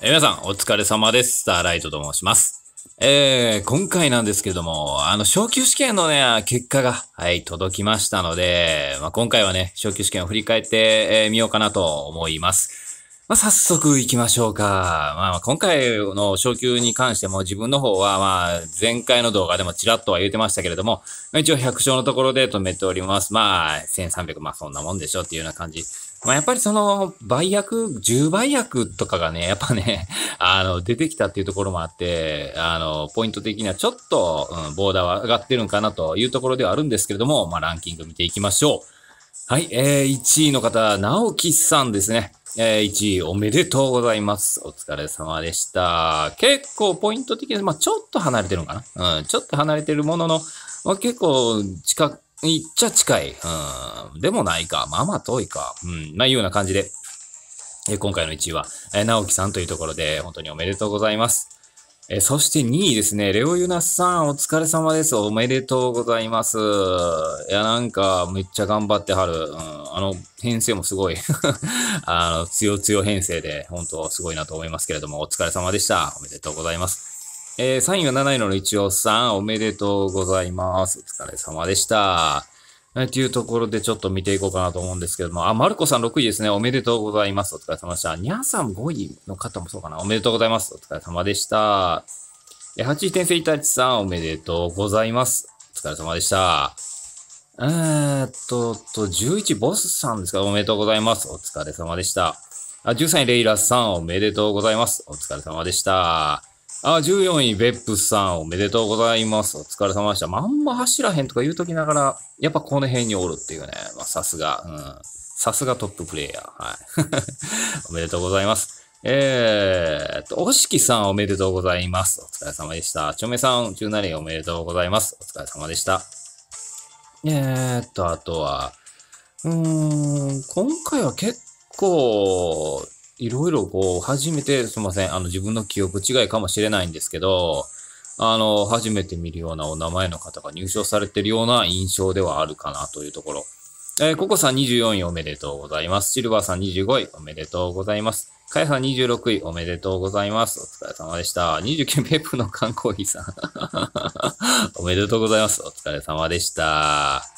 えー、皆さん、お疲れ様です。スターライトと申します。えー、今回なんですけども、あの、昇級試験のね、結果が、はい、届きましたので、まあ、今回はね、昇級試験を振り返ってみ、えー、ようかなと思います。まあ、早速行きましょうか。まあ、今回の昇級に関しても自分の方は、まあ、前回の動画でもちらっとは言うてましたけれども、一応100勝のところで止めております。まあ、1300、まあ、そんなもんでしょっていうような感じまあ、やっぱりその、売約、10倍約とかがね、やっぱね、あの、出てきたっていうところもあって、あの、ポイント的にはちょっと、うん、ボーダーは上がってるんかなというところではあるんですけれども、まあ、ランキング見ていきましょう。はい、えー、1位の方、直樹さんですね。えー、1位おめでとうございます。お疲れ様でした。結構ポイント的に、まあ、ちょっと離れてるのかなうん、ちょっと離れてるものの、まあ、結構近いっちゃ近い。うん。でもないか。まあまあ遠いか。うん。まあいうような感じで、え今回の1位は、え直樹さんというところで、本当におめでとうございます。えそして2位ですね、レオユナスさん、お疲れ様です。おめでとうございます。いや、なんか、めっちゃ頑張ってはる。うん、あの、編成もすごい あの、強強編成で、本当すごいなと思いますけれども、お疲れ様でした。おめでとうございます。えー、3位が7位の一応さん、おめでとうございます。お疲れ様でした。えー、というところでちょっと見ていこうかなと思うんですけども、あ、マルコさん6位ですね。おめでとうございます。お疲れ様でした。ニャンさん5位の方もそうかな。おめでとうございます。お疲れ様でした。えー、8位転生イタチさん、おめでとうございます。お疲れ様でした。えー、っと、と、11ボスさんですかおめでとうございます。お疲れ様でした。あ、13位レイラスさん、おめでとうございます。お疲れ様でした。あ、14位、ベップスさん、おめでとうございます。お疲れ様でした。まんま走らへんとか言うときながら、やっぱこの辺におるっていうね。まあ、さすが、うん。さすがトッププレイヤー。はい。おめでとうございます。えー、っと、おしきさんおめでとうございます。お疲れ様でした。ちょめさん、17位おめでとうございます。お疲れ様でした。えー、っと、あとは、うーん、今回は結構、いろいろこう、初めて、すいません、あの、自分の記憶違いかもしれないんですけど、あの、初めて見るようなお名前の方が入賞されてるような印象ではあるかなというところ。えー、ココさん24位おめでとうございます。シルバーさん25位おめでとうございます。カヤさん26位おめでとうございます。お疲れ様でした。29ペップの缶コーヒーさん おめでとうございます。お疲れ様でした。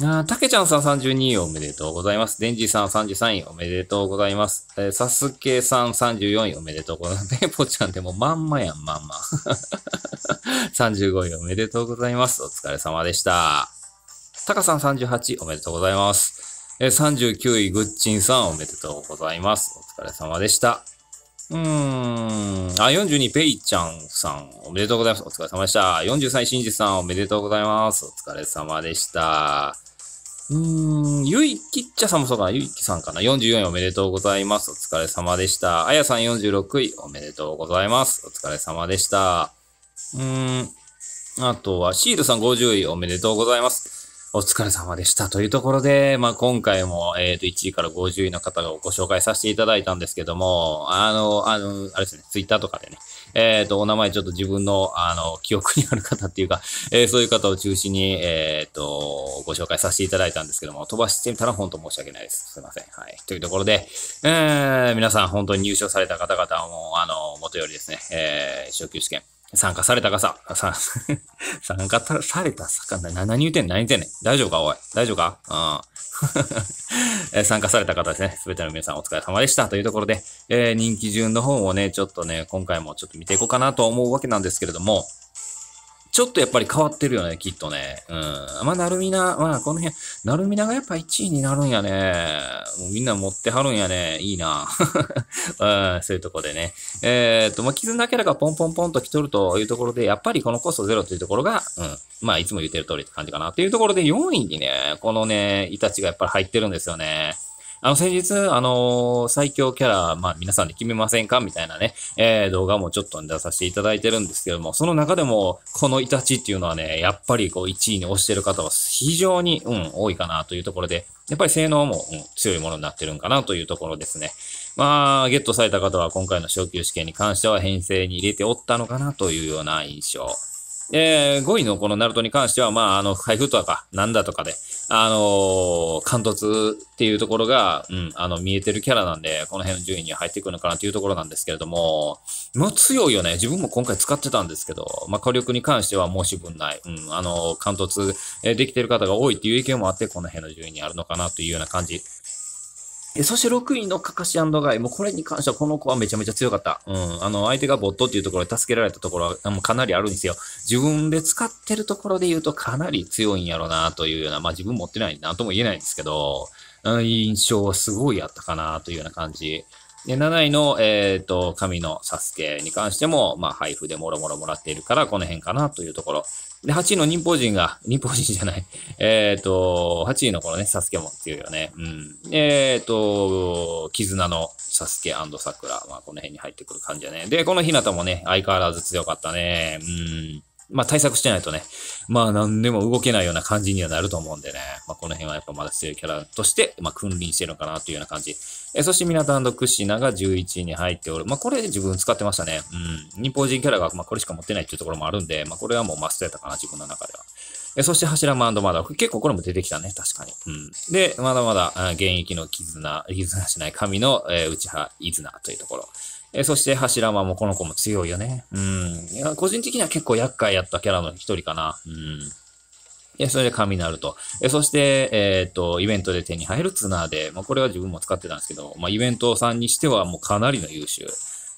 たけちゃんさん32位おめでとうございます。デンジさん33位おめでとうございます。えー、サスケさん34位おめでとうございます。ペポちゃんでもまんまやん、まんま。35 位おめでとうございます。お疲れ様でした。タカさん38位おめでとうございます。えー、39位グッチンさんおめでとうございます。お疲れ様でした。うーん。あ、42、ペイちゃんさん、おめでとうございます。お疲れ様でした。43、新次さん、おめでとうございます。お疲れ様でした。うーん、ゆいきっちゃさんもそうかな。ゆいきさんかな。44位おめでとうございます。お疲れ様でした。あやさん46位おめでとうございます。お疲れ様でした。うん、あとはシールさん50位おめでとうございます。お疲れ様でしたというところで、まあ、今回も、えっ、ー、と、1位から50位の方がご紹介させていただいたんですけども、あの、あの、あれですね、ツイッターとかでね、えっ、ー、と、お名前ちょっと自分の、あの、記憶にある方っていうか、えー、そういう方を中心に、えっ、ー、と、ご紹介させていただいたんですけども、飛ばしてみたら本当申し訳ないです。すいません。はい。というところで、えー、皆さん本当に入賞された方々も、あの、もとよりですね、えー、昇級試験、参加されたかさ、さ、参加されたさかな、何言うてんねん、何言うてんねん。大丈夫か、おい。大丈夫かうん。参加された方ですね。すべての皆さんお疲れ様でした。というところで、えー、人気順の方をね、ちょっとね、今回もちょっと見ていこうかなと思うわけなんですけれども、ちょっとやっぱり変わってるよね、きっとね。うん。まあ、なるみな、まあ、この辺、なるみながやっぱ1位になるんやね。もうみんな持ってはるんやね。いいな。うん、そういうとこでね。えー、っと、まあ、絆だけらがポンポンポンと来とるというところで、やっぱりこのコストゼロというところが、うん。まあ、いつも言ってる通りって感じかな。というところで、4位にね、このね、イタチがやっぱり入ってるんですよね。あの、先日、あのー、最強キャラ、まあ、皆さんで決めませんかみたいなね、えー、動画もちょっと出させていただいてるんですけども、その中でも、このイタチっていうのはね、やっぱりこう、1位に推してる方は非常に、うん、多いかなというところで、やっぱり性能も、うん、強いものになってるんかなというところですね。まあ、ゲットされた方は今回の昇級試験に関しては編成に入れておったのかなというような印象。えー、5位のこのナルトに関しては、まあ、あの、配布とか、なんだとかで、あのー、貫突っていうところが、うん、あの、見えてるキャラなんで、この辺の順位に入ってくるのかなというところなんですけれども、もう強いよね。自分も今回使ってたんですけど、まあ、火力に関しては申し分ない。うん、あのー、貫突、えできてる方が多いっていう意見もあって、この辺の順位にあるのかなというような感じそして6位のカカシガイ。もうこれに関してはこの子はめちゃめちゃ強かった。うん。あの、相手がボットっていうところで助けられたところはもうかなりあるんですよ。自分で使ってるところで言うとかなり強いんやろなというような、まあ自分持ってないなとも言えないんですけど、うん、印象はすごいあったかなというような感じ。で、7位の、えっ、ー、と、神のサスケに関しても、まあ、配布でもろもろもらっているから、この辺かなというところ。で、8位の忍法人が、忍法人じゃない。えっ、ー、と、8位のこのね、サスケも強いよね。うん。えっ、ー、と、絆のサスケら。まあ、この辺に入ってくる感じだね。で、この日向もね、相変わらず強かったね。うん。まあ対策してないとね、まあ何でも動けないような感じにはなると思うんでね、まあこの辺はやっぱまだ強いキャラとして、まあ君臨してるのかなというような感じ。えそして港シナが11位に入っておる。まあこれ自分使ってましたね。うん。日本人キャラがまあこれしか持ってないっていうところもあるんで、まあこれはもうマストやったかな、自分の中では。えそして柱マンドマダー。結構これも出てきたね。確かに。うん。で、まだまだ、現役の絆、絆しない神の、えー、内派、絆というところ。えそして柱間もこの子も強いよね。うん。いや個人的には結構厄介やったキャラの一人かな。うん。え、それで神なると。え、そして、えっ、ー、と、イベントで手に入るツナーで、まあ、これは自分も使ってたんですけど、まあ、イベントさんにしてはもうかなりの優秀。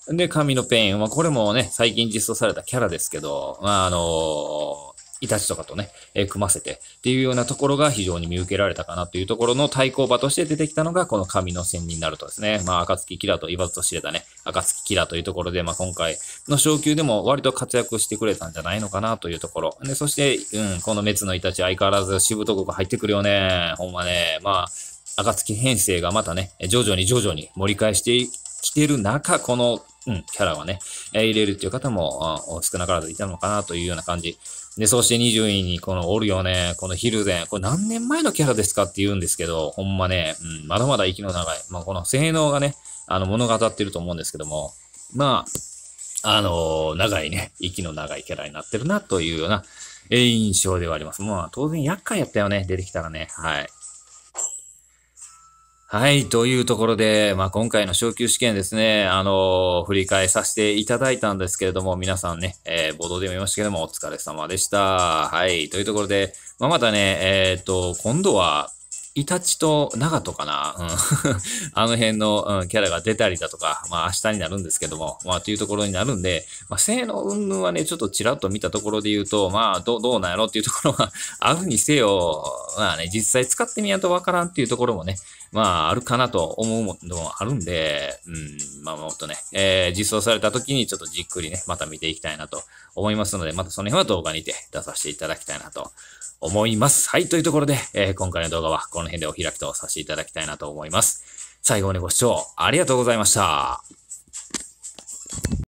で、神のペイン、まあ、これもね、最近実装されたキャラですけど、まあ、あのーイタチとかとね、えー、組ませてっていうようなところが非常に見受けられたかなというところの対抗馬として出てきたのが、この神の戦になるとですね、まあ、暁キラーと言わずと知れたね、暁キラーというところで、まあ、今回の昇級でも割と活躍してくれたんじゃないのかなというところ。で、そして、うん、この滅のイタチ相変わらずしぶとく入ってくるよね。ほんまね、まあ、暁編成がまたね、徐々に徐々に盛り返してきてる中、この、うん、キャラはね、入れるっていう方も少なからずいたのかなというような感じ。で、そして20位にこのおるよね、このヒルゼン。これ何年前のキャラですかって言うんですけど、ほんまね、うん、まだまだ息の長い。まあ、この性能がね、あの、物語ってると思うんですけども、まあ、あのー、長いね、息の長いキャラになってるなというような、え、印象ではあります。まあ、当然厄介やったよね、出てきたらね。はい。はい。というところで、まあ、今回の昇級試験ですね、あのー、振り返させていただいたんですけれども、皆さんね、えー、冒頭でも言いましたけども、お疲れ様でした。はい。というところで、まあ、またね、えっ、ー、と、今度は、イタチと長トかな、うん、あの辺の、うん、キャラが出たりだとか、まあ明日になるんですけども、まあというところになるんで、まあ性の云々はね、ちょっとちらっと見たところで言うと、まあどどうなんやろっていうところは、あ るにせよ、まあね、実際使ってみやとわからんっていうところもね、まああるかなと思うのもあるんで、うん、まあもっとね、えー、実装された時にちょっとじっくりね、また見ていきたいなと思いますので、またその辺は動画にて出させていただきたいなと思います。はい、というところで、えー、今回の動画はこのの辺でお開きとさせていただきたいなと思います。最後までご視聴ありがとうございました。